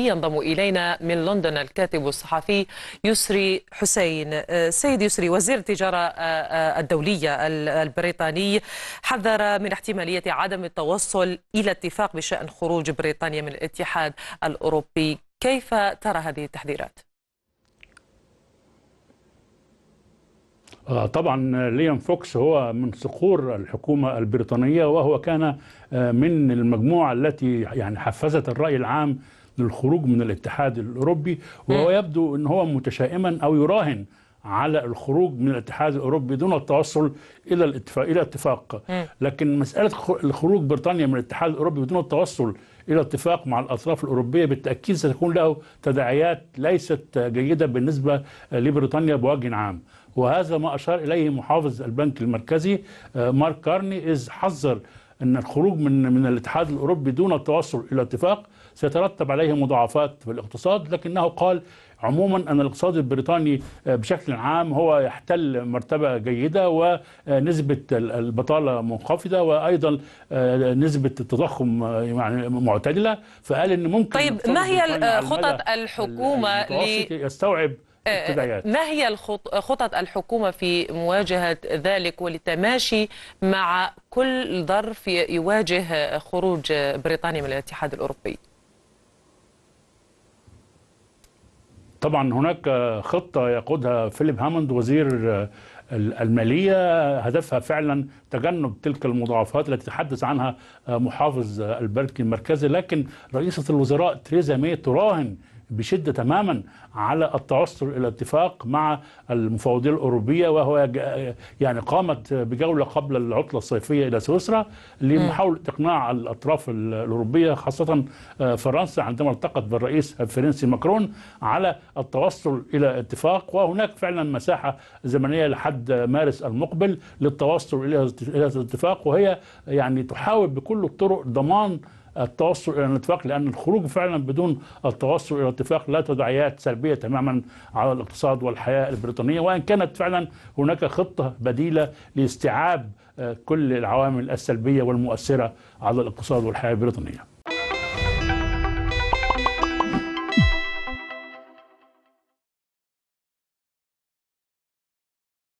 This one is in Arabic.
ينضم إلينا من لندن الكاتب والصحفي يسري حسين آه، سيد يسري وزير التجارة آه، آه، الدولية البريطاني حذر من احتمالية عدم التوصل إلى اتفاق بشأن خروج بريطانيا من الاتحاد الأوروبي كيف ترى هذه التحذيرات؟ طبعا ليام فوكس هو من صقور الحكومة البريطانية وهو كان من المجموعة التي يعني حفزت الرأي العام للخروج من الاتحاد الأوروبي وهو يبدو أن هو متشائما أو يراهن على الخروج من الاتحاد الاوروبي دون التوصل الى الاتفاق الى اتفاق لكن مساله الخروج بريطانيا من الاتحاد الاوروبي بدون التوصل الى اتفاق مع الاطراف الاوروبيه بالتاكيد ستكون له تداعيات ليست جيده بالنسبه لبريطانيا بوجه عام وهذا ما اشار اليه محافظ البنك المركزي آه، مارك كارني اذ حذر أن الخروج من من الاتحاد الأوروبي دون التوصل إلى اتفاق سيترتب عليه مضاعفات في الاقتصاد لكنه قال عموما أن الاقتصاد البريطاني آه، بشكل عام هو يحتل مرتبة جيدة ونسبة البطالة منخفضة وأيضا آه، نسبة التضخم آه، يعني معتدلة فقال أن ممكن طيب ما هي خطط الحكومة ل... يستوعب ما هي خطط الحكومة في مواجهة ذلك وللتماشي مع كل ظرف يواجه خروج بريطانيا من الاتحاد الأوروبي طبعا هناك خطة يقودها فيليب هاموند وزير المالية هدفها فعلا تجنب تلك المضاعفات التي تحدث عنها محافظ البنك المركزي لكن رئيسة الوزراء تريزا مي تراهن بشده تماما على التوصل الى اتفاق مع المفوضيه الاوروبيه وهو يعني قامت بجوله قبل العطله الصيفيه الى سويسرا لمحاوله اقناع الاطراف الاوروبيه خاصه آه، فرنسا عندما التقت بالرئيس الفرنسي ماكرون على التوصل الى اتفاق وهناك فعلا مساحه زمنيه لحد مارس المقبل للتوصل الى هذا الاتفاق وهي يعني تحاول بكل الطرق ضمان التوصل الى الاتفاق لان الخروج فعلا بدون التوصل الى الاتفاق لا تداعيات سلبيه تماما على الاقتصاد والحياه البريطانيه وان كانت فعلا هناك خطه بديله لاستيعاب آه، كل العوامل السلبيه والمؤثره على الاقتصاد والحياه البريطانيه